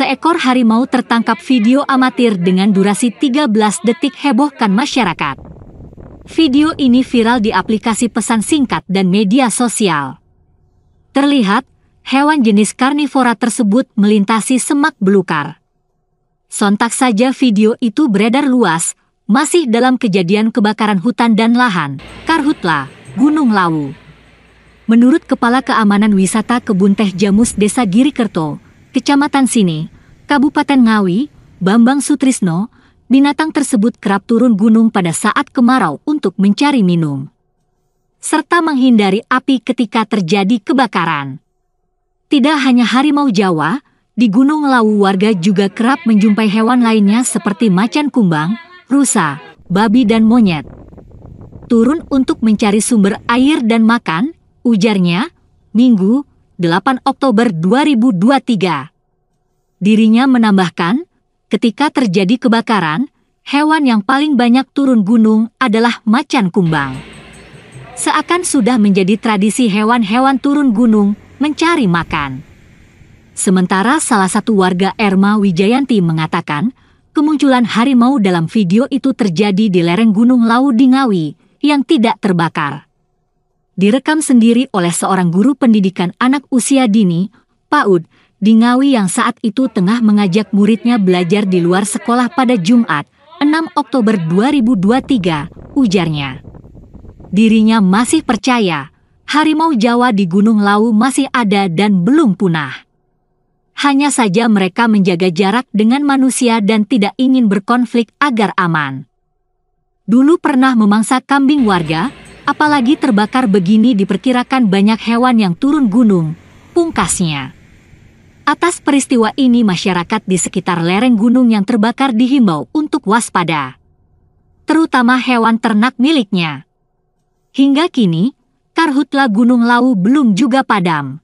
seekor harimau tertangkap video amatir dengan durasi 13 detik hebohkan masyarakat. Video ini viral di aplikasi pesan singkat dan media sosial. Terlihat, hewan jenis karnivora tersebut melintasi semak belukar. Sontak saja video itu beredar luas, masih dalam kejadian kebakaran hutan dan lahan, Karhutla, Gunung Lawu. Menurut Kepala Keamanan Wisata Kebun Teh Jamus Desa Girikerto, Kecamatan Sine, Kabupaten Ngawi, Bambang Sutrisno, binatang tersebut kerap turun gunung pada saat kemarau untuk mencari minum. Serta menghindari api ketika terjadi kebakaran. Tidak hanya harimau Jawa, di Gunung Lawu warga juga kerap menjumpai hewan lainnya seperti macan kumbang, rusa, babi dan monyet. Turun untuk mencari sumber air dan makan, ujarnya, Minggu, 8 Oktober 2023. Dirinya menambahkan, ketika terjadi kebakaran, hewan yang paling banyak turun gunung adalah macan kumbang. Seakan sudah menjadi tradisi hewan-hewan turun gunung mencari makan. Sementara salah satu warga Erma Wijayanti mengatakan, kemunculan harimau dalam video itu terjadi di lereng Gunung Lau Dingawi yang tidak terbakar direkam sendiri oleh seorang guru pendidikan anak usia dini, PAUD, di Ngawi yang saat itu tengah mengajak muridnya belajar di luar sekolah pada Jumat, 6 Oktober 2023, ujarnya. Dirinya masih percaya, harimau Jawa di Gunung Lau masih ada dan belum punah. Hanya saja mereka menjaga jarak dengan manusia dan tidak ingin berkonflik agar aman. Dulu pernah memangsa kambing warga, Apalagi terbakar begini diperkirakan banyak hewan yang turun gunung, pungkasnya. Atas peristiwa ini masyarakat di sekitar lereng gunung yang terbakar dihimbau untuk waspada. Terutama hewan ternak miliknya. Hingga kini, karhutla Gunung lau belum juga padam.